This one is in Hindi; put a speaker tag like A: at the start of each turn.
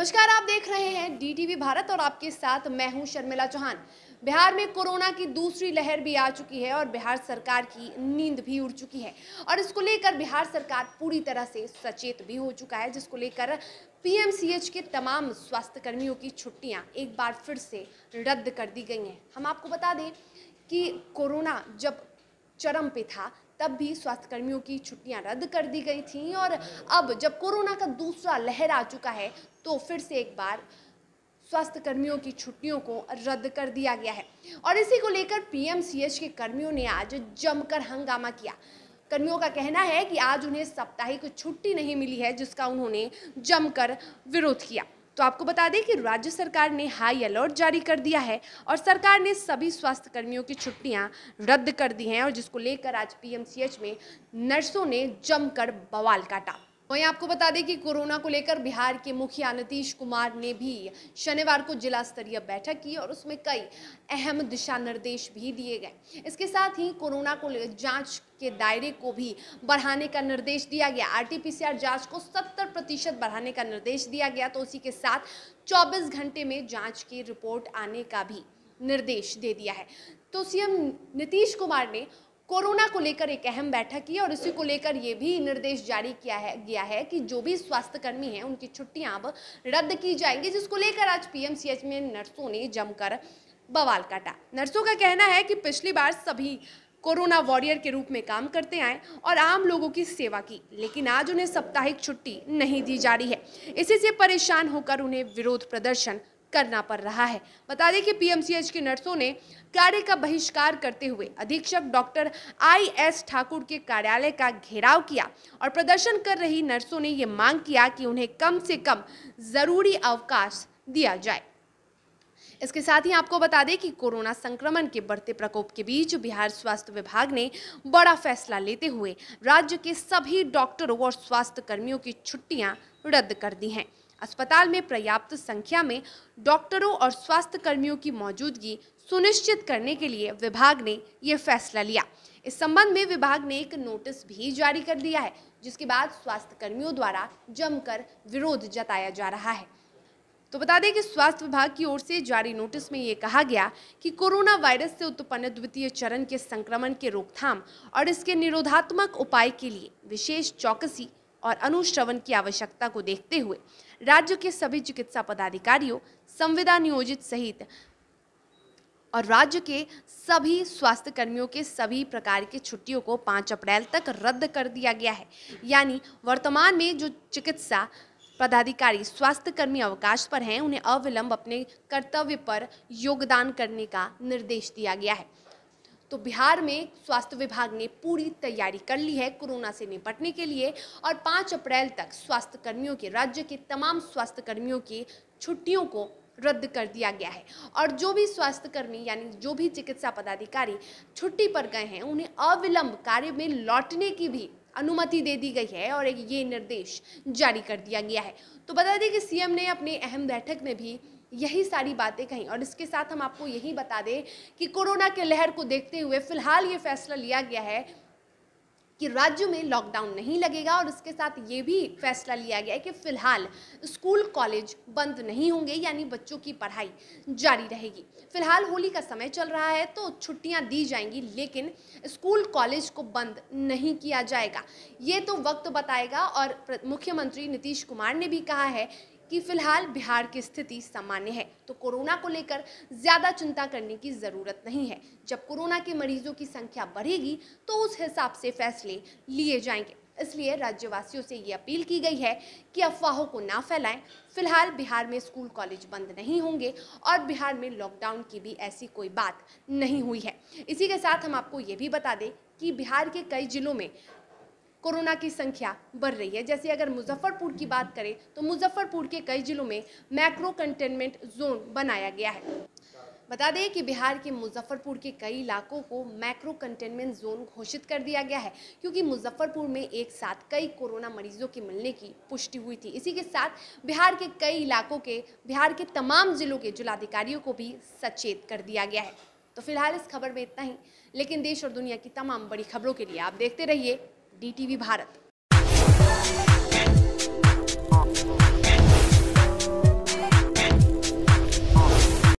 A: नमस्कार आप देख रहे हैं डीटीवी भारत और आपके साथ मैं हूं शर्मिला चौहान बिहार में कोरोना की दूसरी लहर भी आ चुकी है और बिहार सरकार की नींद भी उड़ चुकी है और इसको लेकर बिहार सरकार पूरी तरह से सचेत भी हो चुका है जिसको लेकर पीएमसीएच के तमाम स्वास्थ्य कर्मियों की छुट्टियां एक बार फिर से रद्द कर दी गई हैं हम आपको बता दें कि कोरोना जब चरम पे था तब भी स्वास्थ्यकर्मियों की छुट्टियां रद्द कर दी गई थीं और अब जब कोरोना का दूसरा लहर आ चुका है तो फिर से एक बार स्वास्थ्यकर्मियों की छुट्टियों को रद्द कर दिया गया है और इसी को लेकर पीएमसीएच के कर्मियों ने आज जमकर हंगामा किया कर्मियों का कहना है कि आज उन्हें साप्ताहिक छुट्टी नहीं मिली है जिसका उन्होंने जमकर विरोध किया तो आपको बता दें कि राज्य सरकार ने हाई अलर्ट जारी कर दिया है और सरकार ने सभी स्वास्थ्य कर्मियों की छुट्टियां रद्द कर दी हैं और जिसको लेकर आज पीएमसीएच में नर्सों ने जमकर बवाल काटा वहीं आपको बता दें कि कोरोना को लेकर बिहार के मुखिया नीतीश कुमार ने भी शनिवार को जिला स्तरीय बैठक की और उसमें कई अहम दिशा निर्देश भी दिए गए इसके साथ ही कोरोना को जांच के दायरे को भी बढ़ाने का निर्देश दिया गया आरटीपीसीआर जांच को 70 प्रतिशत बढ़ाने का निर्देश दिया गया तो उसी के साथ चौबीस घंटे में जाँच की रिपोर्ट आने का भी निर्देश दे दिया है तो सीएम नीतीश कुमार ने कोरोना को लेकर एक अहम बैठक की और इसी को लेकर ये भी निर्देश जारी किया है गया है कि जो भी स्वास्थ्यकर्मी हैं उनकी छुट्टियां अब रद्द की जाएंगी जिसको लेकर आज पीएमसीएच में नर्सों ने जमकर बवाल काटा नर्सों का कहना है कि पिछली बार सभी कोरोना वॉरियर के रूप में काम करते आए और आम लोगों की सेवा की लेकिन आज उन्हें साप्ताहिक छुट्टी नहीं दी जा रही है इसी से परेशान होकर उन्हें विरोध प्रदर्शन करना पड़ रहा है बता दें कि पीएमसीएच के नर्सों ने कार्य का बहिष्कार करते हुए अधीक्षक डॉक्टर आई एस ठाकुर के कार्यालय का घेराव किया और प्रदर्शन कर रही नर्सों ने ये मांग किया कि उन्हें कम से कम ज़रूरी अवकाश दिया जाए इसके साथ ही आपको बता दें कि कोरोना संक्रमण के बढ़ते प्रकोप के बीच बिहार स्वास्थ्य विभाग ने बड़ा फैसला लेते हुए राज्य के सभी डॉक्टरों और स्वास्थ्य कर्मियों की छुट्टियां रद्द कर दी हैं अस्पताल में पर्याप्त संख्या में डॉक्टरों और स्वास्थ्य कर्मियों की मौजूदगी सुनिश्चित करने के लिए विभाग ने यह फैसला लिया इस संबंध में विभाग ने एक नोटिस भी जारी कर दिया है जिसके बाद स्वास्थ्य कर्मियों द्वारा जमकर विरोध जताया जा रहा है तो बता दें कि स्वास्थ्य विभाग की ओर से जारी नोटिस में ये कहा गया कि कोरोना वायरस से उत्पन्न द्वितीय चरण के संक्रमण के रोकथाम और इसके निरोधात्मक उपाय के लिए विशेष चौकसी और अनुश्रवण की आवश्यकता को देखते हुए राज्य के सभी चिकित्सा पदाधिकारियों संविधान नियोजित सहित और राज्य के सभी स्वास्थ्य कर्मियों के सभी प्रकार के छुट्टियों को 5 अप्रैल तक रद्द कर दिया गया है यानी वर्तमान में जो चिकित्सा पदाधिकारी स्वास्थ्यकर्मी अवकाश पर हैं उन्हें अविलंब अपने कर्तव्य पर योगदान करने का निर्देश दिया गया है तो बिहार में स्वास्थ्य विभाग ने पूरी तैयारी कर ली है कोरोना से निपटने के लिए और 5 अप्रैल तक स्वास्थ्य कर्मियों के राज्य के तमाम स्वास्थ्य कर्मियों की छुट्टियों को रद्द कर दिया गया है और जो भी स्वास्थ्यकर्मी यानी जो भी चिकित्सा पदाधिकारी छुट्टी पर गए हैं उन्हें अविलंब कार्य में लौटने की भी अनुमति दे दी गई है और एक ये निर्देश जारी कर दिया गया है तो बता दें कि सीएम ने अपनी अहम बैठक में भी यही सारी बातें कहीं और इसके साथ हम आपको यही बता दें कि कोरोना के लहर को देखते हुए फिलहाल ये फैसला लिया गया है कि राज्य में लॉकडाउन नहीं लगेगा और इसके साथ ये भी फैसला लिया गया है कि फिलहाल स्कूल कॉलेज बंद नहीं होंगे यानी बच्चों की पढ़ाई जारी रहेगी फिलहाल होली का समय चल रहा है तो छुट्टियां दी जाएंगी लेकिन स्कूल कॉलेज को बंद नहीं किया जाएगा ये तो वक्त बताएगा और मुख्यमंत्री नीतीश कुमार ने भी कहा है कि फिलहाल बिहार की स्थिति सामान्य है तो कोरोना को लेकर ज़्यादा चिंता करने की ज़रूरत नहीं है जब कोरोना के मरीजों की संख्या बढ़ेगी तो उस हिसाब से फैसले लिए जाएंगे इसलिए राज्यवासियों से ये अपील की गई है कि अफवाहों को ना फैलाएं फिलहाल बिहार में स्कूल कॉलेज बंद नहीं होंगे और बिहार में लॉकडाउन की भी ऐसी कोई बात नहीं हुई है इसी के साथ हम आपको ये भी बता दें कि बिहार के कई जिलों में कोरोना की संख्या बढ़ रही है जैसे अगर मुजफ्फरपुर की बात करें तो मुजफ्फरपुर के कई जिलों में मैक्रो कंटेनमेंट जोन बनाया गया है बता दें कि बिहार के मुजफ्फरपुर के कई इलाकों को मैक्रो कंटेनमेंट जोन घोषित कर दिया गया है क्योंकि मुजफ्फरपुर में एक साथ कई कोरोना मरीजों के मिलने की पुष्टि हुई थी इसी के साथ बिहार के कई इलाकों के बिहार के तमाम जिलों के जिलाधिकारियों को भी सचेत कर दिया गया है तो फिलहाल इस खबर में इतना ही लेकिन देश और दुनिया की तमाम बड़ी खबरों के लिए आप देखते रहिए डीटीवी भारत